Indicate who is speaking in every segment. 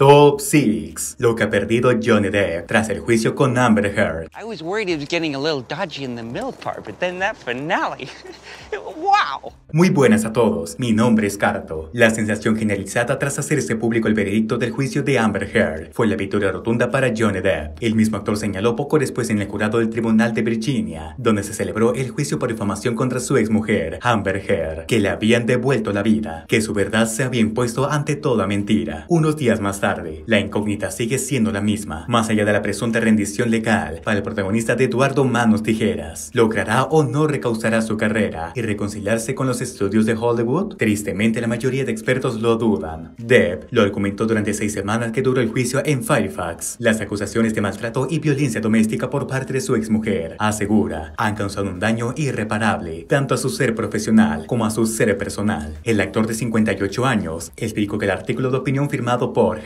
Speaker 1: Top 6. Lo que ha perdido Johnny Depp tras el juicio con Amber Heard. I was worried it was getting a little dodgy in the part, but then that finale. wow. Muy buenas a todos. Mi nombre es Carto. La sensación generalizada tras hacerse público el veredicto del juicio de Amber Heard fue la victoria rotunda para Johnny Depp. El mismo actor señaló poco después en el jurado del tribunal de Virginia, donde se celebró el juicio por difamación contra su exmujer, Amber Heard, que le habían devuelto la vida, que su verdad se había impuesto ante toda mentira. Unos días más tarde la incógnita sigue siendo la misma, más allá de la presunta rendición legal para el protagonista de Eduardo Manos Tijeras. ¿Logrará o no recausará su carrera y reconciliarse con los estudios de Hollywood? Tristemente, la mayoría de expertos lo dudan. Depp lo argumentó durante seis semanas que duró el juicio en Firefax. Las acusaciones de maltrato y violencia doméstica por parte de su exmujer, asegura, han causado un daño irreparable, tanto a su ser profesional como a su ser personal. El actor de 58 años explicó que el artículo de opinión firmado por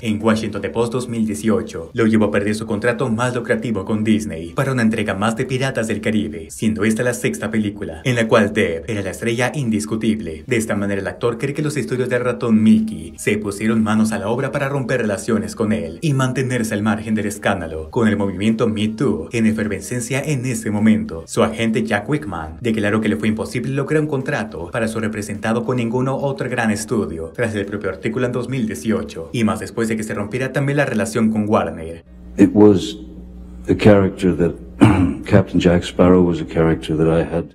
Speaker 1: en Washington Post 2018 lo llevó a perder su contrato más lucrativo con Disney para una entrega más de Piratas del Caribe, siendo esta la sexta película, en la cual Deb era la estrella indiscutible. De esta manera el actor cree que los estudios de ratón Milky se pusieron manos a la obra para romper relaciones con él y mantenerse al margen del escándalo. Con el movimiento Me Too en efervescencia en ese momento, su agente Jack Wickman declaró que le fue imposible lograr un contrato para su representado con ninguno otro gran estudio, tras el propio artículo en 2018, y después de que se rompiera también la relación con Warner. It was the character that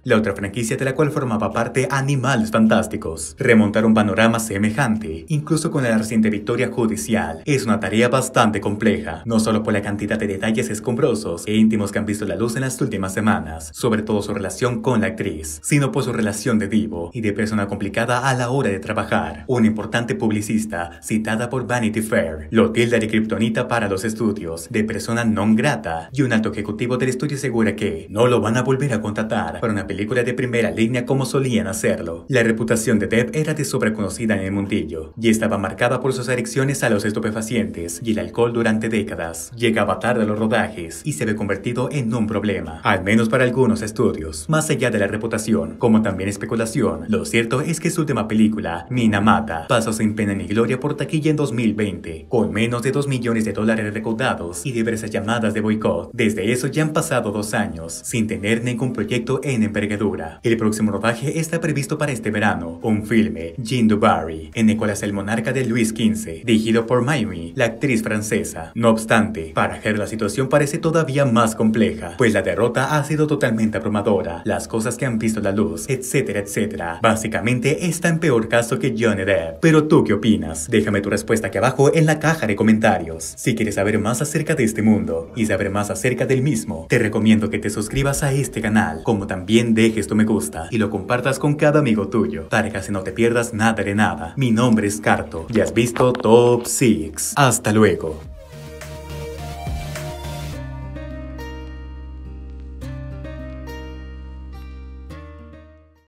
Speaker 1: la otra franquicia de la cual formaba parte Animales Fantásticos. Remontar un panorama semejante, incluso con la reciente victoria judicial, es una tarea bastante compleja, no solo por la cantidad de detalles escombrosos e íntimos que han visto la luz en las últimas semanas, sobre todo su relación con la actriz, sino por su relación de vivo y de persona complicada a la hora de trabajar. Un importante publicista citada por Vanity Fair, lo tilda de criptonita para los estudios, de persona non grata y un alto ejecutivo del estoy segura que no lo van a volver a contratar para una película de primera línea como solían hacerlo. La reputación de Depp era de conocida en el mundillo y estaba marcada por sus adicciones a los estupefacientes y el alcohol durante décadas. Llegaba tarde a los rodajes y se ve convertido en un problema, al menos para algunos estudios. Más allá de la reputación, como también especulación, lo cierto es que su última película, Mina Mata, pasó sin pena ni gloria por taquilla en 2020, con menos de 2 millones de dólares recaudados y diversas llamadas de boicot. Desde eso ya han pasado ...pasado dos años sin tener ningún proyecto en envergadura. El próximo rodaje está previsto para este verano, un filme, Jean Dubarry, en el cual es el Monarca de Luis XV, dirigido por Miami, la actriz francesa. No obstante, para Her la situación parece todavía más compleja, pues la derrota ha sido totalmente abrumadora, las cosas que han visto la luz, etcétera, etcétera. Básicamente está en peor caso que Johnny Depp. Pero tú qué opinas? Déjame tu respuesta aquí abajo en la caja de comentarios. Si quieres saber más acerca de este mundo y saber más acerca del mismo, te recomiendo que te suscribas a este canal, como también dejes tu me gusta y lo compartas con cada amigo tuyo, para que así no te pierdas nada de nada. Mi nombre es Carto y has visto Top 6. Hasta luego.